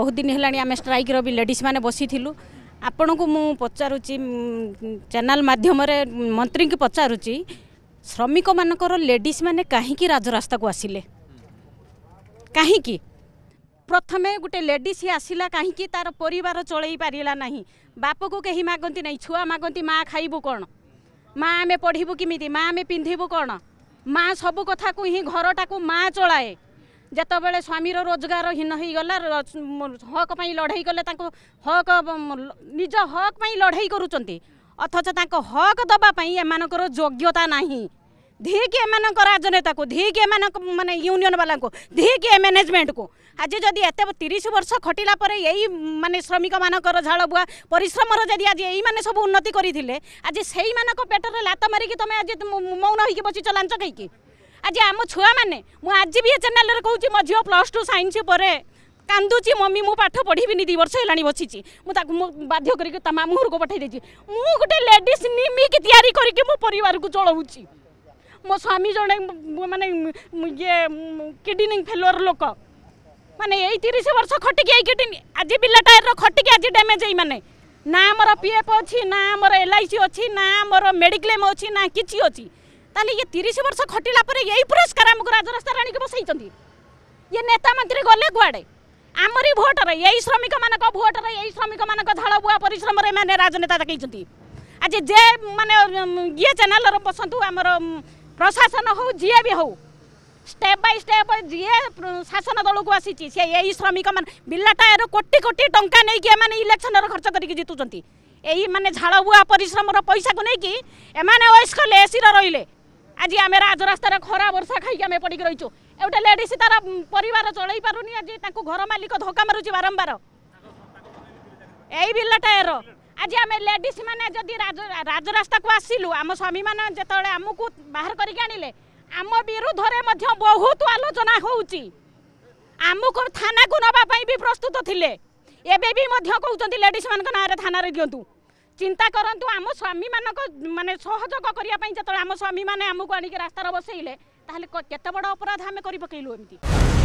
ବହୁତ ଦିନ ହେଲାଣି ଆମେ ଷ୍ଟ୍ରାଇକ୍ର ବି ଲେଡ଼ିଜ୍ମାନେ ବସିଥିଲୁ ଆପଣଙ୍କୁ ମୁଁ ପଚାରୁଛି ଚ୍ୟାନେଲ୍ ମାଧ୍ୟମରେ ମନ୍ତ୍ରୀଙ୍କୁ ପଚାରୁଛି ଶ୍ରମିକମାନଙ୍କର ଲେଡ଼ିଜ୍ମାନେ କାହିଁକି ରାଜରାସ୍ତାକୁ ଆସିଲେ କାହିଁକି ପ୍ରଥମେ ଗୋଟେ ଲେଡ଼ିଜ୍ ଆସିଲା କାହିଁକି ତାର ପରିବାର ଚଳେଇ ପାରିଲା ନାହିଁ ବାପକୁ କେହି ମାଗନ୍ତି ନାହିଁ ଛୁଆ ମାଗନ୍ତି ମାଆ ଖାଇବୁ କ'ଣ ମାଆ ଆମେ ପଢ଼ିବୁ କେମିତି ମାଆ ଆମେ ପିନ୍ଧିବୁ କ'ଣ ମାଆ ସବୁ କଥାକୁ ହିଁ ଘରଟାକୁ ମାଆ ଚଳାଏ ଯେତେବେଳେ ସ୍ୱାମୀର ରୋଜଗାରହୀନ ହୋଇଗଲା ହକ୍ ପାଇଁ ଲଢ଼େଇ କଲେ ତାଙ୍କୁ ହକ୍ ନିଜ ହକ୍ ପାଇଁ ଲଢ଼େଇ କରୁଛନ୍ତି ଅଥଚ ତାଙ୍କ ହକ୍ ଦେବା ପାଇଁ ଏମାନଙ୍କର ଯୋଗ୍ୟତା ନାହିଁ ଧିକି ଏମାନଙ୍କ ରାଜନେତାକୁ ଧିକି ଏମାନଙ୍କ ମାନେ ୟୁନିୟନବାଲାଙ୍କୁ ଧିକି ଏ ମ୍ୟାନେଜମେଣ୍ଟକୁ ଆଜି ଯଦି ଏତେ ତିରିଶ ବର୍ଷ ଖଟିଲା ପରେ ଏଇ ମାନେ ଶ୍ରମିକମାନଙ୍କର ଝାଳବୁଆ ପରିଶ୍ରମର ଯଦି ଆଜି ଏଇମାନେ ସବୁ ଉନ୍ନତି କରିଥିଲେ ଆଜି ସେଇମାନଙ୍କ ପେଟରେ ଲାତ ମାରିକି ତୁମେ ଆଜି ମୌନ ହେଇକି ବସିଛ ଲାଞ୍ଚ ଖାଇକି আজ আম ছুয়ামানে মু আজি বি এ চ্যানেলরে কହୁଛି মো ঝিও প্লস টু সাইন্স পরে কান্দুচি মম্মি মু পাঠ পড়িবিনি দুই বর্ষ হলানি বসিছি মু তাকে বাধ্য করিকি তা মামু ঘরকু পঠাই দেইছি মু গোটে লেডিস নিমিকি তৈরি করিকি মো পরিবারকু চলাউছি মো স্বামী জনে মানে ইয়ে কিডনি ফেলোর লোক মানে এই তিরিশ বর্ষ খটিকি এই কিডনি আজি বিলা টায়ারর খটিকি আজি ড্যামেজ এই মানে না আমার পিএফ অছি না আমার এলআইসি অছি না আমার মেডিক্লেম অছি না কিছু অছি ତାହେଲେ ଇଏ ତିରିଶ ବର୍ଷ ଖଟିଲା ପରେ ଏଇ ପୁରସ୍କାର ଆମକୁ ରାଜରାସ୍ତାରେ ଆଣିକି ବସେଇଛନ୍ତି ଇଏ ନେତା ମନ୍ତ୍ରୀ ଗଲେ କୁଆଡ଼େ ଆମରି ଭୋଟରେ ଏଇ ଶ୍ରମିକମାନଙ୍କ ଭୋଟରେ ଏଇ ଶ୍ରମିକମାନଙ୍କ ଝାଳ ବୁହା ପରିଶ୍ରମରେ ଏମାନେ ରାଜନେତା ଦେଖେଇଛନ୍ତି ଆଜି ଯେ ମାନେ ଇଏ ଚ୍ୟାନେଲର ବସନ୍ତୁ ଆମର ପ୍ରଶାସନ ହଉ ଯିଏ ବି ହଉ স্টেপ বাই স্টেপ যিয়ে শাসন দলকু আসিছি সে এই শ্রমিক মানে বিলা টায়ার কোটি কোটি টঙ্কা নেই এমানে ইলেকশনর খরচ করিকি জিতুচন্তি এই মানে ঝাড় বুয়া পরিশ্রমর পয়সাকে নেই এমানে ওয়েস্ট কলে এসির রহলে আজি আমি রাজরাস্তার খরা বর্ষা খাইকি আমি পড়ি রইছু গোটে লেডিস তার পরিবার চলাই পারুনি আজি তাঁকু ঘর মালিক ধোকা মারুছি বারম্বার এই বিলটা এর আজি আমি লেডিস মানে যদি রাজরাস্তাকু আসিলু আম স্বামী মানে যেত আমি বাহার করি আনিলে আম বিধরে বহুত আলোচনা হচ্ছে আমি থানাকু নেওয়া প্রস্তুত লে এবে বি কৌন লেডিস মান নাঁরে থানার দিও ଚିନ୍ତା କରନ୍ତୁ ଆମ ସ୍ୱାମୀମାନଙ୍କ ମାନେ ସହଯୋଗ କରିବା ପାଇଁ ଯେତେବେଳେ ଆମ ସ୍ୱାମୀମାନେ ଆମକୁ ଆଣିକି ରାସ୍ତାରେ ବସେଇଲେ ତାହେଲେ କେତେ ବଡ଼ ଅପରାଧ ଆମେ କରିପକେଇଲୁ ଏମିତି